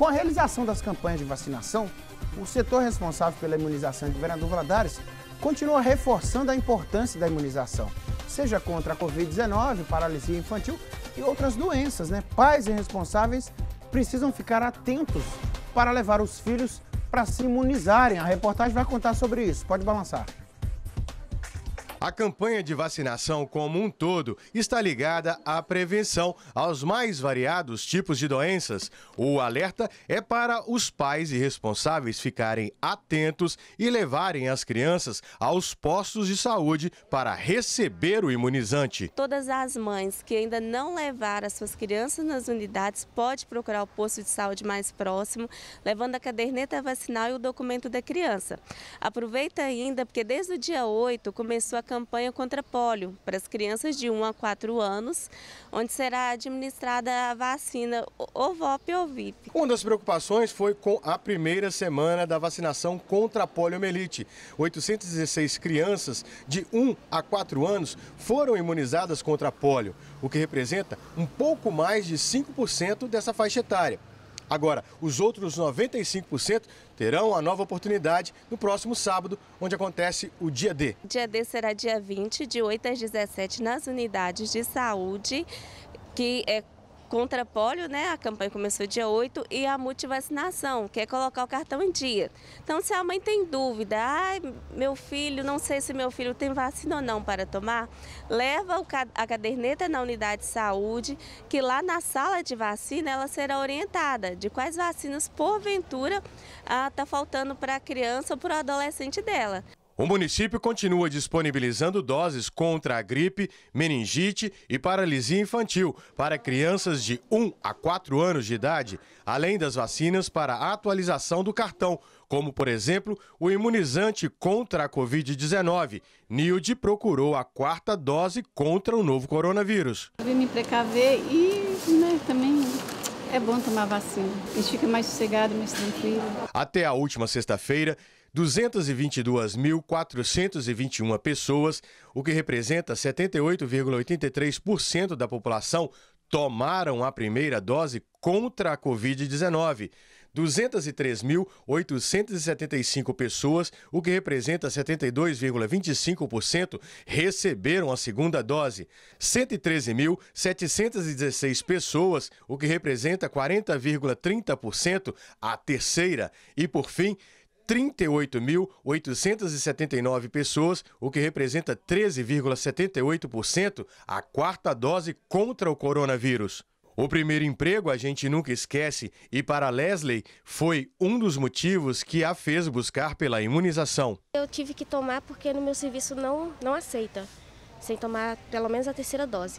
Com a realização das campanhas de vacinação, o setor responsável pela imunização de Governador Valadares continua reforçando a importância da imunização, seja contra a Covid-19, paralisia infantil e outras doenças. Né? Pais e responsáveis precisam ficar atentos para levar os filhos para se imunizarem. A reportagem vai contar sobre isso. Pode balançar. A campanha de vacinação como um todo está ligada à prevenção aos mais variados tipos de doenças. O alerta é para os pais e responsáveis ficarem atentos e levarem as crianças aos postos de saúde para receber o imunizante. Todas as mães que ainda não levaram as suas crianças nas unidades pode procurar o posto de saúde mais próximo, levando a caderneta vacinal e o documento da criança. Aproveita ainda porque desde o dia 8 começou a campanha contra pólio para as crianças de 1 a 4 anos, onde será administrada a vacina OVOP ou VIP. Uma das preocupações foi com a primeira semana da vacinação contra a poliomielite. 816 crianças de 1 a 4 anos foram imunizadas contra pólio, polio, o que representa um pouco mais de 5% dessa faixa etária. Agora, os outros 95% terão a nova oportunidade no próximo sábado, onde acontece o Dia D. Dia D será dia 20, de 8 às 17, nas unidades de saúde, que é contra pólio, né? A campanha começou dia 8 e a multivacinação, que é colocar o cartão em dia. Então, se a mãe tem dúvida, ai, meu filho, não sei se meu filho tem vacina ou não para tomar, leva a caderneta na unidade de saúde, que lá na sala de vacina ela será orientada de quais vacinas porventura está ah, faltando para a criança ou para o adolescente dela. O município continua disponibilizando doses contra a gripe, meningite e paralisia infantil para crianças de 1 a 4 anos de idade, além das vacinas para a atualização do cartão, como, por exemplo, o imunizante contra a Covid-19. Nilde procurou a quarta dose contra o novo coronavírus. Eu vim me precaver e né, também é bom tomar vacina. A gente fica mais sossegado, mais tranquilo. Até a última sexta-feira. 222.421 pessoas, o que representa 78,83% da população, tomaram a primeira dose contra a Covid-19. 203.875 pessoas, o que representa 72,25%, receberam a segunda dose. 113.716 pessoas, o que representa 40,30%, a terceira. E, por fim, 38.879 pessoas, o que representa 13,78% a quarta dose contra o coronavírus. O primeiro emprego a gente nunca esquece e para Leslie foi um dos motivos que a fez buscar pela imunização. Eu tive que tomar porque no meu serviço não, não aceita, sem tomar pelo menos a terceira dose.